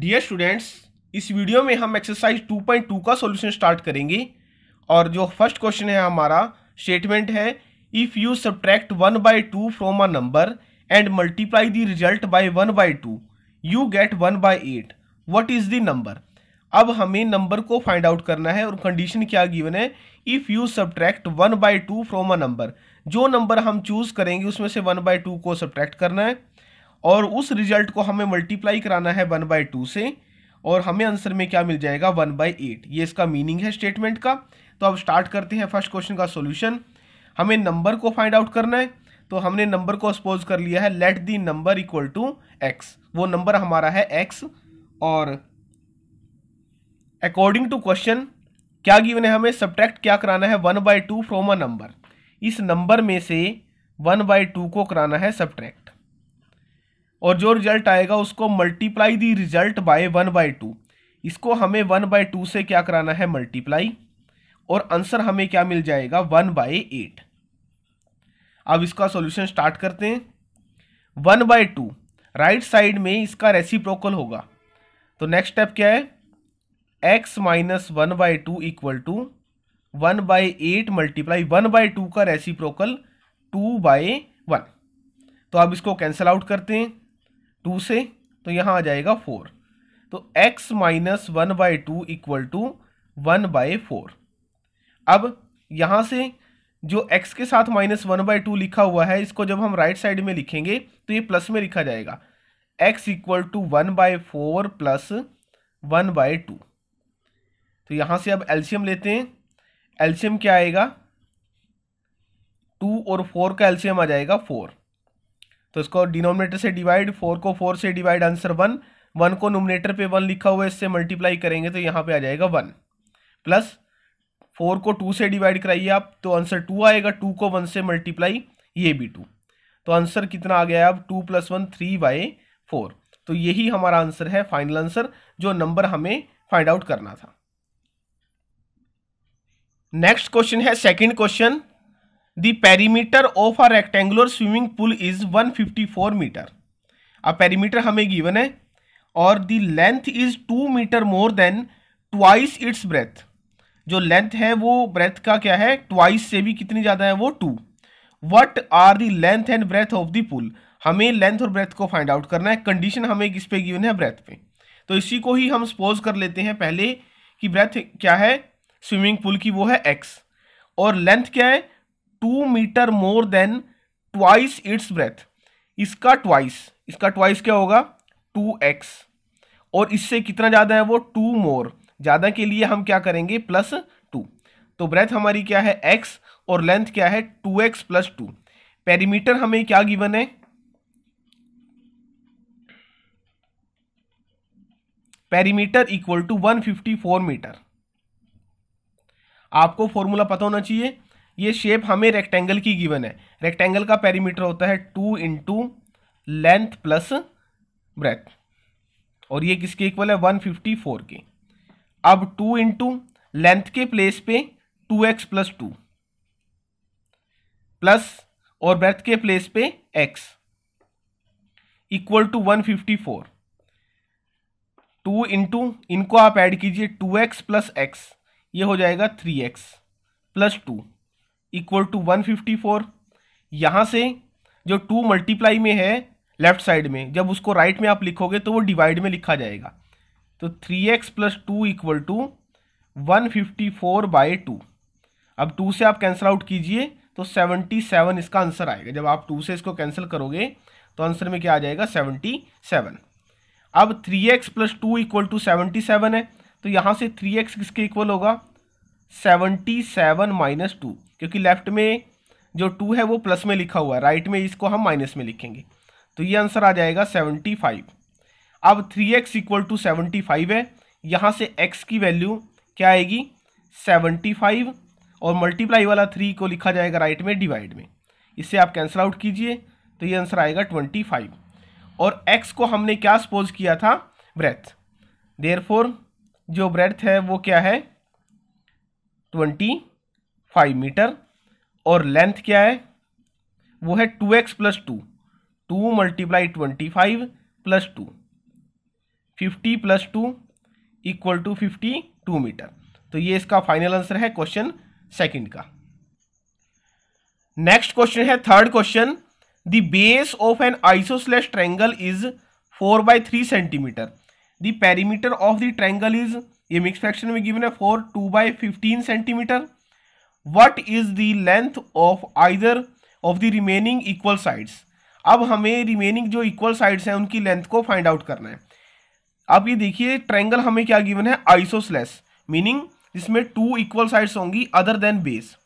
dear students इस video में हम एक्सरसाइज 2.2 का सॉल्यूशन स्टार्ट करेंगे और जो फर्स्ट क्वेश्चन है हमारा स्टेटमेंट है if you subtract one by two from a number and multiply the result by one by two you get one by eight what is the number अब हमें number को find out करना है और condition क्या given है if you subtract one by two from a number जो number हम चूज़ करेंगे उसमें से वन बाई टू को सब्ट्रैक्ट करना है और उस रिजल्ट को हमें मल्टीप्लाई कराना है वन बाई टू से और हमें आंसर में क्या मिल जाएगा वन बाई एट ये इसका मीनिंग है स्टेटमेंट का तो अब स्टार्ट करते हैं फर्स्ट क्वेश्चन का सोल्यूशन हमें नंबर को फाइंड आउट करना है तो हमने नंबर को सपोज कर लिया है let the number equal to X वो नंबर हमारा है एक्स और अकॉर्डिंग टू क्वेश्चन क्या गिवन है हमें सब्ट्रैक्ट क्या कराना है one by two from a number इस नंबर में से वन बाई टू को कराना है सब्ट्रैक्ट और जो रिजल्ट आएगा उसको multiply the result by one by two इसको हमें वन बाय टू से क्या कराना है मल्टीप्लाई और आंसर हमें क्या मिल जाएगा वन बाय एट अब इसका सॉल्यूशन स्टार्ट करते हैं one by two right side में इसका रेसिप्रोकल होगा तो नेक्स्ट स्टेप क्या है X minus one by two equal to one by eight multiply one by two का रेसिप्रोकल टू बाय वन तो अब इसको कैंसिल आउट करते हैं टू से तो यहाँ आ जाएगा फोर तो x minus one by two equal to one by four अब यहाँ से जो x के साथ माइनस वन बाई टू लिखा हुआ है इसको जब हम राइट right साइड में लिखेंगे तो ये प्लस में लिखा जाएगा x equal to one by four plus one by two तो यहाँ से अब एल्शियम लेते हैं एल्शियम क्या आएगा टू और फोर का एल्शियम आ जाएगा फोर तो इसको डिनोमिनेटर से डिवाइड फोर को फोर से डिवाइड आंसर वन वन को नोमिनेटर पे वन लिखा हुआ है इससे मल्टीप्लाई करेंगे तो यहाँ पे आ जाएगा वन प्लस फोर को टू से डिवाइड कराइए आप तो आंसर टू आएगा टू को वन से मल्टीप्लाई ये भी टू तो आंसर कितना आ गया अब two plus one three by four तो यही हमारा आंसर है फाइनल आंसर जो नंबर हमें फाइंड आउट करना था नेक्स्ट क्वेश्चन है second question the perimeter of a rectangular swimming pool is 154 meter अब perimeter हमें given है और the length is 2 meter more than twice its breadth जो length है वो breadth का क्या है twice से भी कितनी ज़्यादा है वो 2 what are the length and breadth of the pool हमें length और breadth को find out करना है condition हमें किस पे given है breadth पे तो इसी को ही हम suppose कर लेते हैं पहले कि breadth क्या है स्विमिंग पूल की वो है x और लेंथ क्या है two metre more than twice its breadth इसका ट्वाइस इसका ट्वाइस क्या होगा टू एक्स और इससे कितना ज़्यादा है वो टू मोर ज़्यादा के लिए हम क्या करेंगे प्लस टू तो ब्रेथ हमारी क्या है एक्स और लेंथ क्या है two x plus two perimeter हमें क्या गिवन है perimeter equal to one fifty four metre आपको फॉर्मूला पता होना चाहिए ये शेप हमें रेक्टेंगल की गिवन है रेक्टेंगल का पेरीमीटर होता है two into length plus breadth और ये किसके इक्वल है वन फिफ्टी फोर के अब टू इंटू लेंथ के प्लेस पे two x plus two plus और ब्रेथ के प्लेस पे x equal to one fifty four two into इनको आप ऐड कीजिए टू एक्स प्लस एक्स ये हो जाएगा three x plus two equal to one fifty four यहाँ से जो टू मल्टीप्लाई में है लेफ्ट साइड में जब उसको राइट right में आप लिखोगे तो वो डिवाइड में लिखा जाएगा तो three x plus two equal to one fifty four by two अब टू से आप कैंसिल आउट कीजिए तो सेवनटी सेवन इसका आंसर आएगा जब आप टू से इसको कैंसिल करोगे तो आंसर में क्या आ जाएगा सेवनटी सेवन अब three x plus two equal to seventy seven है तो यहाँ से थ्री एक्स किसके इक्वल होगा सेवनटी सेवन माइनस टू क्योंकि लेफ्ट में जो टू है वो प्लस में लिखा हुआ है राइट में इसको हम माइनस में लिखेंगे तो ये आंसर आ जाएगा सेवनटी फाइव अब three x equal to seventy five है यहाँ से एक्स की वैल्यू क्या आएगी सेवनटी फाइव और मल्टीप्लाई वाला थ्री को लिखा जाएगा राइट में डिवाइड में इससे आप कैंसिल आउट कीजिए तो ये आंसर आएगा ट्वेंटी फाइव और एक्स को हमने क्या सपोज किया था ब्रेथ देयर जो ब्रेथ है वो क्या है ट्वेंटी फाइव मीटर और लेंथ क्या है वो है two x plus two two multiply twenty five plus two fifty plus two equal to fifty two metre तो ये इसका फाइनल आंसर है क्वेश्चन सेकंड का नेक्स्ट क्वेश्चन है third question the base of an isosceles triangle is four by three centimetre the perimeter of the triangle is ये mix fraction में given है four to by fifteen centimetre what is the length of either of the remaining equal sides अब हमें remaining जो equal sides हैं उनकी length को find out करना है अब ये देखिए ट्रैंगल हमें क्या गिवन है आइसोसलेस मीनिंग जिसमें टू इक्वल साइड्स होंगी अदर देन बेस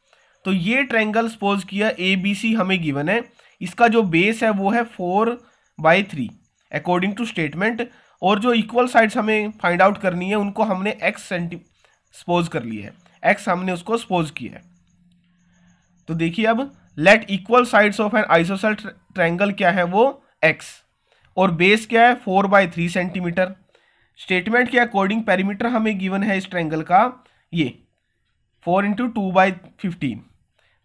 तो ये ट्रैंगल सपोज किया ए बी सी हमें गिवन है इसका जो बेस है वो है four by three according to statement और जो इक्वल साइड्स हमें फाइंड आउट करनी है उनको हमने एक्स सेंटी सपोज कर लिया है एक्स हमने उसको सपोज किया है तो देखिए अब let equal sides of an isosceles triangle क्या है वो एक्स और बेस क्या है four by three centimetre statement के अकॉर्डिंग पैरीमीटर हमें गिवन है इस ट्रैंगल का ये four into two by fifteen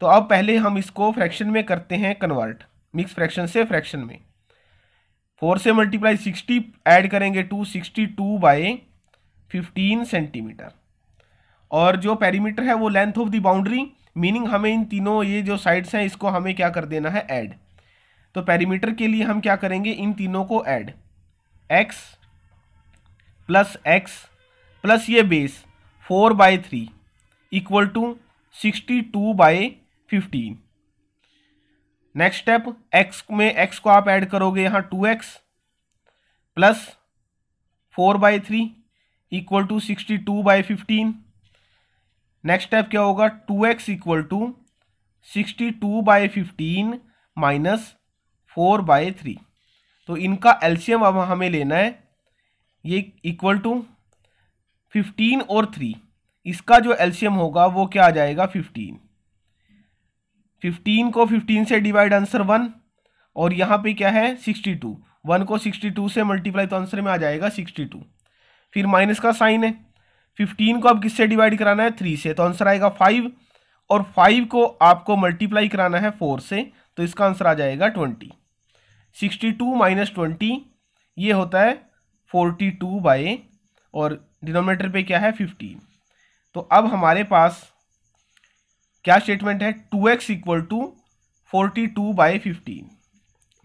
तो अब पहले हम इसको फ्रैक्शन में करते हैं कन्वर्ट मिक्स फ्रैक्शन से फ्रैक्शन में फोर से मल्टीप्लाई सिक्सटी ऐड करेंगे two sixty two by fifteen centimetre और जो पेरीमीटर है वो length of the boundary meaning हमें इन तीनों ये जो साइड्स हैं इसको हमें क्या कर देना है ऐड तो पेरीमीटर के लिए हम क्या करेंगे इन तीनों को add x plus x plus ये base four by three equal to sixty two by fifteen next step x में एक्स को आप ऐड करोगे यहाँ two x plus four by three equal to sixty two by fifteen next step क्या होगा two x equal to sixty two by fifteen minus four by three तो इनका LCM अब हमें लेना है ये इक्वल टू फिफ्टीन और थ्री इसका जो एल्शियम होगा वो क्या आ जाएगा फिफ्टीन फिफ्टीन को फिफ्टीन से डिवाइड आंसर वन और यहाँ पे क्या है सिक्सटी टू वन को सिक्सटी टू से मल्टीप्लाई तो आंसर में आ जाएगा सिक्सटी टू फिर माइनस का साइन है फिफ्टीन को अब किससे डिवाइड कराना है थ्री से तो आंसर आएगा फाइव और फाइव को आपको मल्टीप्लाई कराना है फोर से तो इसका आंसर आ जाएगा twenty sixty two minus twenty ये होता है फोर्टी टू बाय और डिनोमीटर पे क्या है फिफ्टीन तो अब हमारे पास क्या स्टेटमेंट है two x equal to forty two by fifteen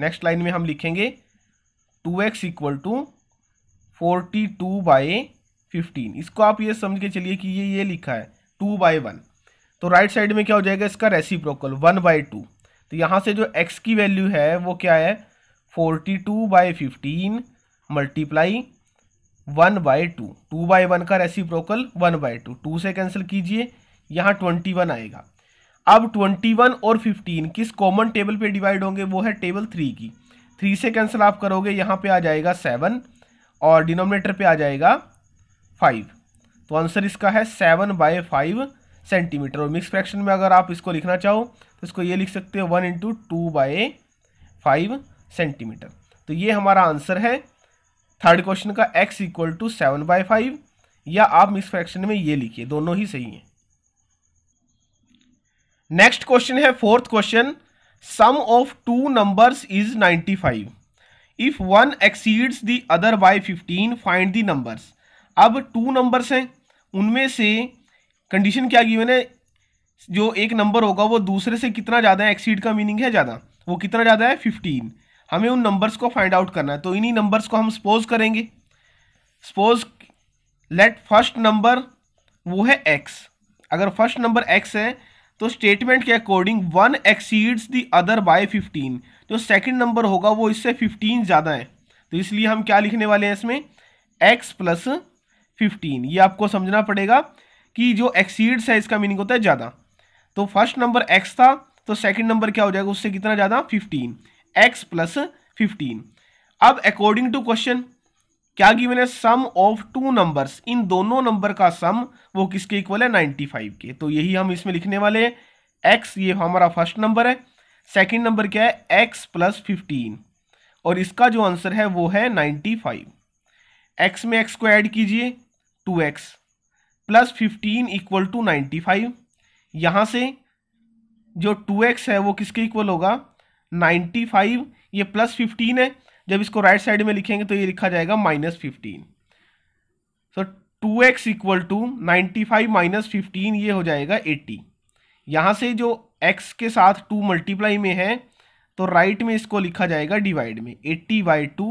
next line में हम लिखेंगे two x equal to forty two by fifteen इसको आप ये समझ के चलिए कि ये ये लिखा है टू बाई वन तो राइट साइड में क्या हो जाएगा इसका रेसिप्रोकल वन बाई टू तो यहाँ से जो एक्स की वैल्यू है वो क्या है forty two by fifteen multiply one by two two by one का reciprocal one by two two से कैंसिल कीजिए यहाँ ट्वेंटी वन आएगा अब ट्वेंटी वन और फिफ्टीन किस कॉमन टेबल पे डिवाइड होंगे वो है टेबल थ्री की थ्री से कैंसिल आप करोगे यहाँ पे आ जाएगा सेवन और डिनोमिनेटर पे आ जाएगा फाइव तो आंसर इसका है सेवन बाय फाइव सेंटीमीटर और मिक्स फ्रैक्शन में अगर आप इसको लिखना चाहो तो इसको ये लिख सकते हो one into two by five centimetre तो ये हमारा आंसर है थर्ड क्वेश्चन का x equal to seven by five या आप मिक्स फ्रैक्शन में ये लिखिए दोनों ही सही हैं नेक्स्ट क्वेश्चन है fourth question sum of two numbers is 95 if one exceeds the other by 15 find the numbers अब टू नंबर्स हैं उनमें से कंडीशन क्या गिवन है जो एक नंबर होगा वो दूसरे से कितना ज़्यादा है एक्सीड का मीनिंग है ज़्यादा वो कितना ज़्यादा है फिफ्टीन हमें उन नंबर्स को फाइंड आउट करना है तो इन्हीं नंबर्स को हम सपोज करेंगे सपोज लेट फर्स्ट नंबर वो है एक्स अगर फर्स्ट नंबर एक्स है तो स्टेटमेंट के according one exceeds the other by fifteen जो सेकंड नंबर होगा वो इससे फिफ्टीन ज़्यादा है तो इसलिए हम क्या लिखने वाले हैं इसमें एक्स प्लस फिफ्टीन ये आपको समझना पड़ेगा कि जो एक्सीड्स है इसका मीनिंग होता है ज़्यादा तो फर्स्ट नंबर एक्स था तो सेकंड नंबर क्या हो जाएगा उससे कितना ज़्यादा फिफ्टीन एक्स प्लस फिफ्टीन अब अकॉर्डिंग टू क्वेश्चन क्या गिवन है सम ऑफ टू नंबर्स इन दोनों नंबर का सम वो किसके इक्वल है 95 के तो यही हम इसमें लिखने वाले हैं एक्स ये हमारा फर्स्ट नंबर है सेकंड नंबर क्या है एक्स प्लस फिफ्टीन और इसका जो आंसर है वो है 95 एक्स में एक्स को ऐड कीजिए 2x x plus fifteen equal to ninety five यहाँ से जो 2x है वो किसके इक्वल होगा 95 ये प्लस फिफ्टीन है जब इसको राइट right साइड में लिखेंगे तो ये लिखा जाएगा minus fifteen so two x equal to ninety five minus fifteen ये हो जाएगा एट्टी यहाँ से जो एक्स के साथ टू मल्टीप्लाई में है तो राइट right में इसको लिखा जाएगा डिवाइड में eighty by two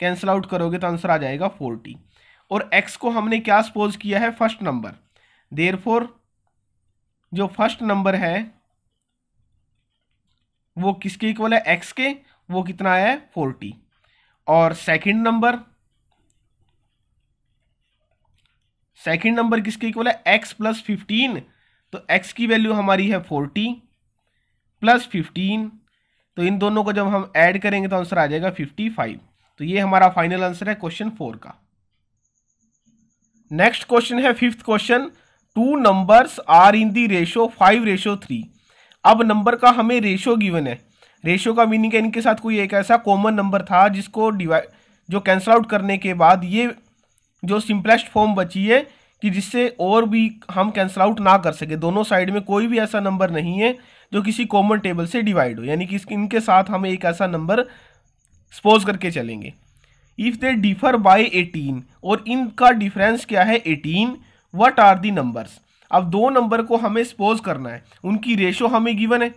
cancel out करोगे तो आंसर आ जाएगा फोर्टी और एक्स को हमने क्या सपोज किया है फर्स्ट नंबर देर जो फर्स्ट नंबर है वो किसके इक्वल है एक्स के वो कितना है फोर्टी और सेकंड नंबर सेकंड नंबर किसके इक्वल है एक्स प्लस फिफ्टीन तो एक्स की वैल्यू हमारी है फोर्टी प्लस फिफ्टीन तो इन दोनों को जब हम ऐड करेंगे तो आंसर आ जाएगा फिफ्टी फाइव तो ये हमारा फाइनल आंसर है क्वेश्चन फोर का नेक्स्ट क्वेश्चन है fifth question two numbers are in the ratio five ratio three अब नंबर का हमें रेशो गिवन है रेशियो का मीनिंग है इनके साथ कोई एक ऐसा कॉमन नंबर था जिसको डिवाइड जो कैंसल आउट करने के बाद ये जो सिंपलेस्ट फॉर्म बची है कि जिससे और भी हम कैंसिल आउट ना कर सके दोनों साइड में कोई भी ऐसा नंबर नहीं है जो किसी कॉमन टेबल से डिवाइड हो यानी कि इनके साथ हम एक ऐसा नंबर सपोज करके चलेंगे if they differ by eighteen और इनका डिफरेंस क्या है eighteen what are the numbers अब दो नंबर को हमें सपोज करना है उनकी रेशो हमें गिवन है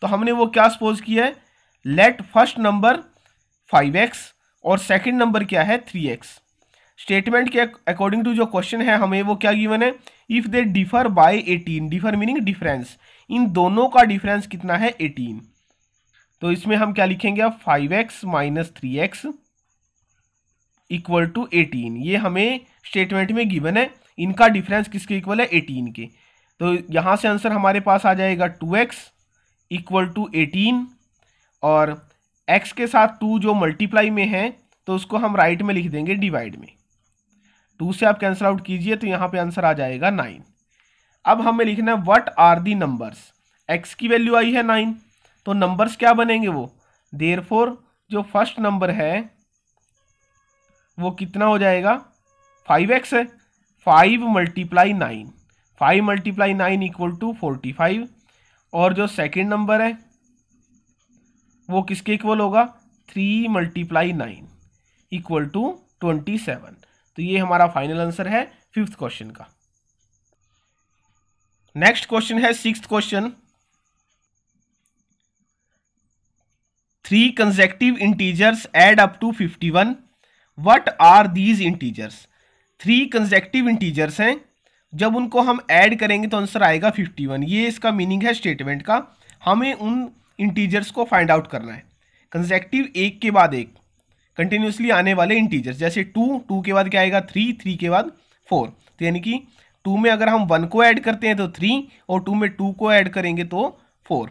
तो हमने वो क्या सपोज किया है let first number five x और सेकेंड नंबर क्या है थ्री एक्स स्टेटमेंट के अकॉर्डिंग टू जो क्वेश्चन है हमें वो क्या गिवन है if they differ by eighteen differ meaning difference इन दोनों का डिफरेंस कितना है एटीन तो इसमें हम क्या लिखेंगे अब five x minus three x equal to eighteen ये हमें स्टेटमेंट में गिवन है इनका डिफरेंस किसके इक्वल है एटीन के तो यहां से आंसर हमारे पास आ जाएगा two x equal to eighteen और एक्स के साथ टू जो मल्टीप्लाई में है तो उसको हम राइट में लिख देंगे डिवाइड में टू से आप कैंसिल आउट कीजिए तो यहाँ पे आंसर आ जाएगा नाइन अब हमें लिखना है what are the numbers x की वैल्यू आई है नाइन तो नंबर्स क्या बनेंगे वो देर जो फर्स्ट नंबर है वो कितना हो जाएगा फाइव एक्स है five multiply nine five multiply nine equal to forty five और जो सेकंड नंबर है वो किसके इक्वल होगा three multiply nine equal to twenty seven तो ये हमारा फाइनल आंसर है फिफ्थ क्वेश्चन का नेक्स्ट क्वेश्चन है six question three consecutive integers add up to fifty one what are these integers three consecutive integers हैं जब उनको हम ऐड करेंगे तो आंसर आएगा 51 ये इसका मीनिंग है स्टेटमेंट का हमें उन इंटीजर्स को फाइंड आउट करना है कंजेक्टिव एक के बाद एक कंटिन्यूसली आने वाले इंटीजर्स जैसे टू टू के बाद क्या आएगा थ्री थ्री के बाद फोर तो यानी कि टू में अगर हम वन को ऐड करते हैं तो थ्री और टू में टू को ऐड करेंगे तो फोर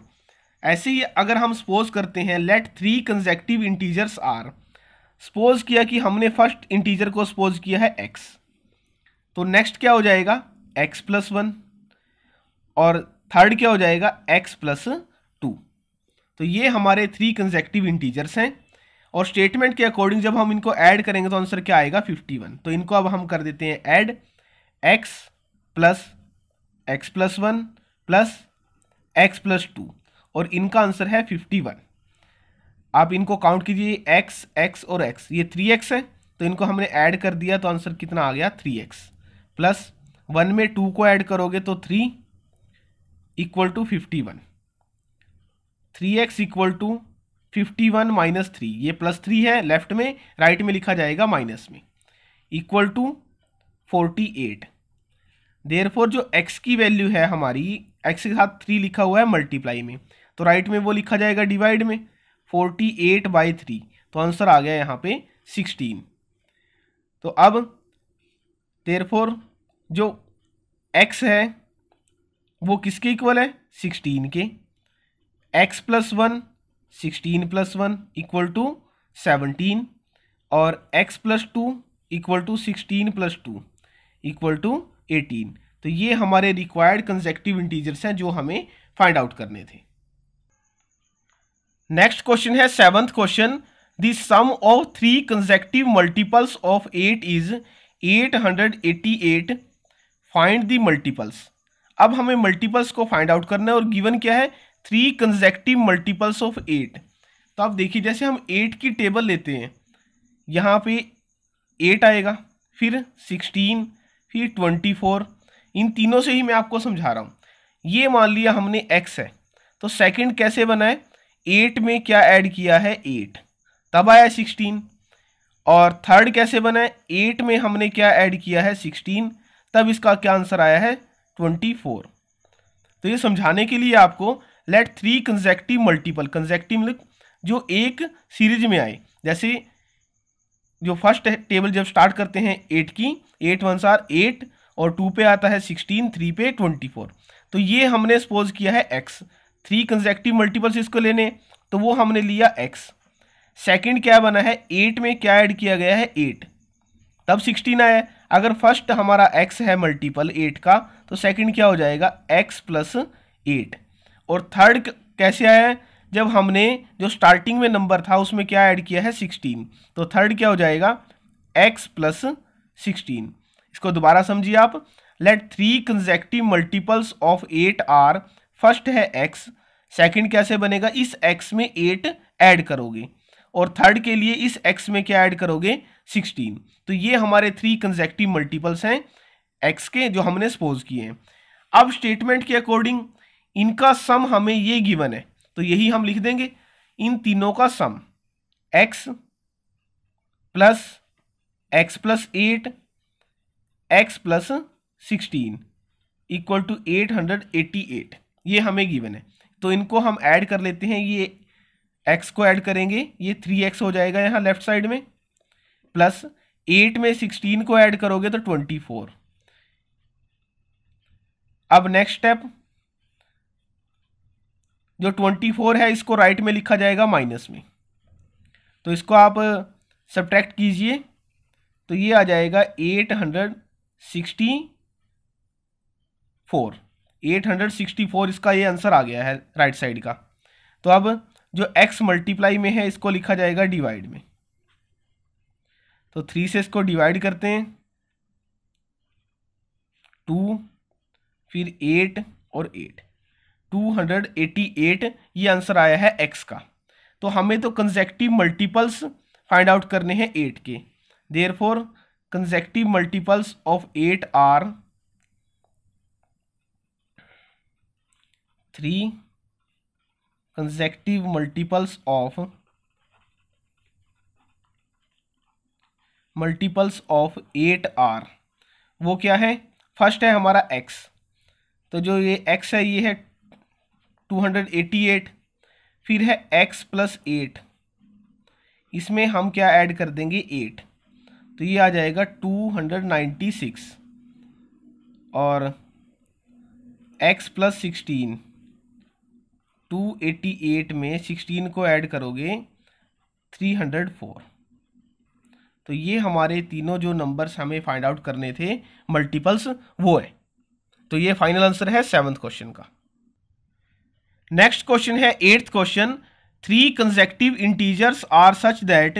ऐसे ही अगर हम सपोज करते हैं let three consecutive integers are suppose किया कि हमने फर्स्ट इंटीजर को सपोज किया है एक्स तो नेक्स्ट क्या हो जाएगा एक्स प्लस वन और थर्ड क्या हो जाएगा एक्स प्लस टू तो ये हमारे थ्री कंजेक्टिव इंटीजर्स हैं और स्टेटमेंट के अकॉर्डिंग जब हम इनको ऐड करेंगे तो आंसर क्या आएगा 51 तो इनको अब हम कर देते हैं add x plus x plus one plus x plus two और इनका आंसर है 51 आप इनको काउंट कीजिए x, x और x ये 3x है तो इनको हमने ऐड कर दिया तो आंसर कितना आ गया 3x प्लस वन में टू को ऐड करोगे तो three equal to fifty one three x equal to fifty one minus three ये प्लस थ्री है लेफ्ट में राइट में लिखा जाएगा माइनस में equal to forty eight therefore जो एक्स की वैल्यू है हमारी एक्स के साथ थ्री लिखा हुआ है मल्टीप्लाई में तो राइट में वो लिखा जाएगा डिवाइड में फोर्टी एट बाई थ्री तो आंसर आ गया यहाँ पे सिक्सटीन तो अब देर फोर जो एक्स है वो किसके इक्वल है सिक्सटीन के x plus one sixteen plus one equal to seventeen और x plus two equal to sixteen plus two equal to eighteen तो ये हमारे रिक्वायर्ड कंजेक्टिव इंटीजर्स हैं जो हमें फाइंड आउट करने थे नेक्स्ट क्वेश्चन है seventh question the sum of three consecutive multiples of eight is eight hundred eighty eight find the multiples अब हमें मल्टीपल्स को फाइंड आउट करना है और गिवन क्या है three consecutive multiples of eight तो आप देखिए जैसे हम एट की टेबल लेते हैं यहाँ पे एट आएगा फिर सिक्सटीन फिर ट्वेंटी फोर इन तीनों से ही मैं आपको समझा रहा हूँ ये मान लिया हमने एक्स है तो सेकंड कैसे बना है एट में क्या ऐड किया है एट तब आया सिक्सटीन और थर्ड कैसे बना है एट में हमने क्या ऐड किया है सिक्सटीन तब इसका क्या आंसर आया है ट्वेंटी फोर तो ये समझाने के लिए आपको let three consecutive multiple consecutive मतलब जो एक सीरीज में आए जैसे जो फर्स्ट टेबल जब स्टार्ट करते हैं एट की एट वन सार एट और टू पे आता है सिक्सटीन थ्री पे ट्वेंटी फोर तो ये हमने सपोज किया है एक्स थ्री कंजेक्टिव मल्टीपल्स इसको लेने तो वो हमने लिया एक्स सेकंड क्या बना है एट में क्या ऐड किया गया है एट तब सिक्सटीन आया अगर फर्स्ट हमारा एक्स है मल्टीपल एट का तो सेकंड क्या हो जाएगा एक्स प्लस एट और थर्ड कैसे आया है जब हमने जो स्टार्टिंग में नंबर था उसमें क्या ऐड किया है सिक्सटीन तो थर्ड क्या हो जाएगा एक्स प्लस सिक्सटीन इसको दोबारा समझिए आप let three consecutive multiples of eight are first है एक्स सेकंड कैसे बनेगा इस एक्स में एट ऐड करोगे और थर्ड के लिए इस एक्स में क्या ऐड करोगे सिक्सटीन तो ये हमारे थ्री कंजेक्टिव मल्टीपल्स हैं एक्स के जो हमने सपोज किए हैं अब स्टेटमेंट के अकॉर्डिंग इनका सम हमें ये गिवन है तो यही हम लिख देंगे इन तीनों का sum x plus x plus eight x plus sixteen equal to eight hundred eighty eight ये हमें गिवन है तो इनको हम ऐड कर लेते हैं ये एक्स को ऐड करेंगे ये थ्री एक्स हो जाएगा यहाँ लेफ्ट साइड में प्लस एट में सिक्सटीन को ऐड करोगे तो ट्वेंटी फोर अब नेक्स्ट स्टेप जो ट्वेंटी फोर है इसको राइट right में लिखा जाएगा माइनस में तो इसको आप सब्ट्रैक्ट कीजिए तो ये आ जाएगा eight hundred sixty four eight hundred sixty four इसका ये आंसर आ गया है राइट right साइड का तो अब जो एक्स मल्टीप्लाई में है इसको लिखा जाएगा डिवाइड में तो थ्री से इसको डिवाइड करते हैं टू फिर एट और eight two hundred eighty eight ये आंसर आया है एक्स का तो हमें तो कंजेक्टिव मल्टीपल्स फाइंड आउट करने हैं एट के there four consecutive multiples of eight are three consecutive multiples of multiples of eight are वो क्या है फर्स्ट है हमारा एक्स तो जो ये एक्स है ये है टू हंड्रेड एटी एट फिर है एक्स प्लस एट इसमें हम क्या ऐड कर देंगे एट तो ये आ जाएगा टू हंड्रेड नाइन्टी सिक्स और एक्स प्लस सिक्सटीन 288 में 16 को ऐड करोगे 304 तो ये हमारे तीनों जो नंबर्स हमें फाइंड आउट करने थे मल्टीपल्स वो है तो ये फाइनल आंसर है सेवन्थ क्वेश्चन का नेक्स्ट क्वेश्चन है eighth question three consecutive integers are such that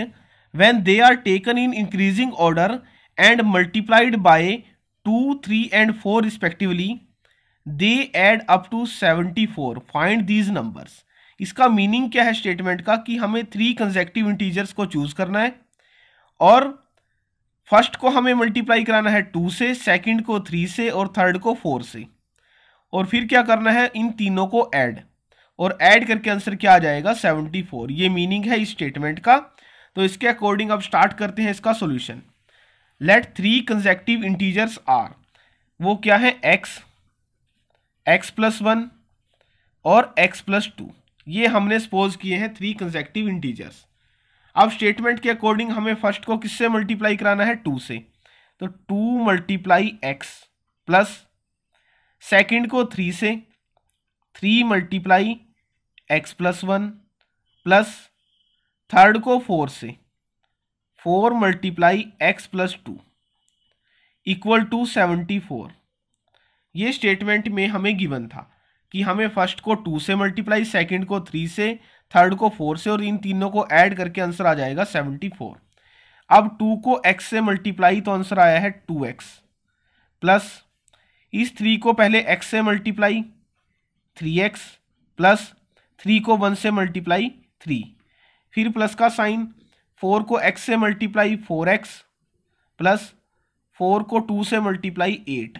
when they are taken in increasing order and multiplied by two three and four respectively they add up to seventy four find these numbers इसका meaning क्या है statement का कि हमें three consecutive integers को choose करना है और फर्स्ट को हमें मल्टीप्लाई कराना है टू से सेकंड को थ्री से और थर्ड को फोर से और फिर क्या करना है इन तीनों को ऐड और ऐड करके आंसर क्या आ जाएगा सेवेंटी फोर ये मीनिंग है इस स्टेटमेंट का तो इसके अकॉर्डिंग अब स्टार्ट करते हैं इसका solution let three consecutive integers are वो क्या है एक्स एक्स प्लस वन और एक्स प्लस टू ये हमने सपोज किए हैं थ्री कंजेक्टिव इंटीजर्स अब स्टेटमेंट के अकॉर्डिंग हमें फर्स्ट को किससे मल्टीप्लाई कराना है टू से तो two multiply x plus second को थ्री से three multiply x plus one plus third को फोर से four multiply x plus two equal to seventy four ये स्टेटमेंट में हमें गिवन था कि हमें फर्स्ट को टू से मल्टीप्लाई सेकेंड को थ्री से थर्ड को फोर से और इन तीनों को ऐड करके आंसर आ जाएगा सेवेंटी फोर अब टू को एक्स से मल्टीप्लाई तो आंसर आया है टू एक्स प्लस इस थ्री को पहले एक्स से multiply three x plus three को वन से मल्टीप्लाई थ्री फिर प्लस का साइन फोर को एक्स से multiply four x plus four को टू से multiply eight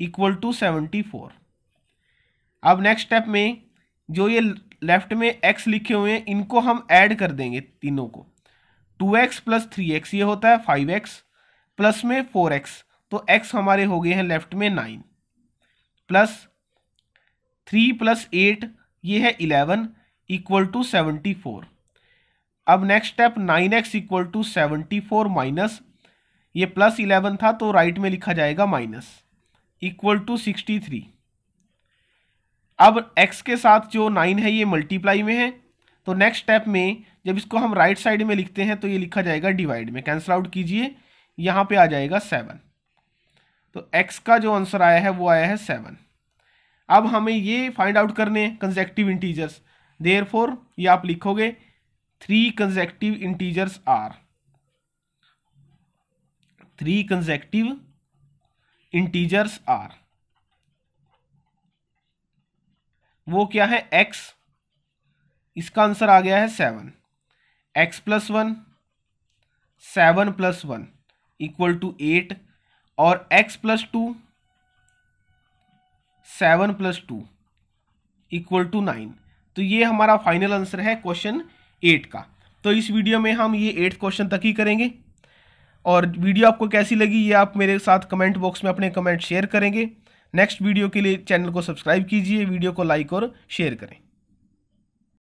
equal to seventy four अब नेक्स्ट स्टेप में जो ये लेफ्ट में एक्स लिखे हुए हैं इनको हम ऐड कर देंगे तीनों को two x plus three x ये होता है फाइव एक्स प्लस में फोर एक्स तो एक्स हमारे हो गए हैं लेफ्ट में nine plus three plus eight ये है eleven equal to seventy four अब next step nine x equal to seventy four minus ये प्लस इलेवन था तो राइट में लिखा जाएगा minus equal to sixty three अब x के साथ जो नाइन है ये मल्टीप्लाई में है तो नेक्स्ट स्टेप में जब इसको हम राइट right साइड में लिखते हैं तो ये लिखा जाएगा डिवाइड में कैंसिल आउट कीजिए यहाँ पे आ जाएगा सेवन तो x का जो आंसर आया है वो आया है सेवन अब हमें ये फाइंड आउट करने हैं कंजेक्टिव इंटीजर्स देयर फोर ये आप लिखोगे three consecutive integers are three consecutive integers are वो क्या है एक्स इसका आंसर आ गया है seven x plus one seven plus one equal to eight और x plus two seven plus two equal to nine तो ये हमारा फाइनल आंसर है क्वेश्चन एट का तो इस वीडियो में हम ये एट क्वेश्चन तक ही करेंगे और वीडियो आपको कैसी लगी ये आप मेरे साथ कमेंट बॉक्स में अपने कमेंट शेयर करेंगे नेक्स्ट वीडियो के लिए चैनल को सब्सक्राइब कीजिए वीडियो को लाइक और शेयर करें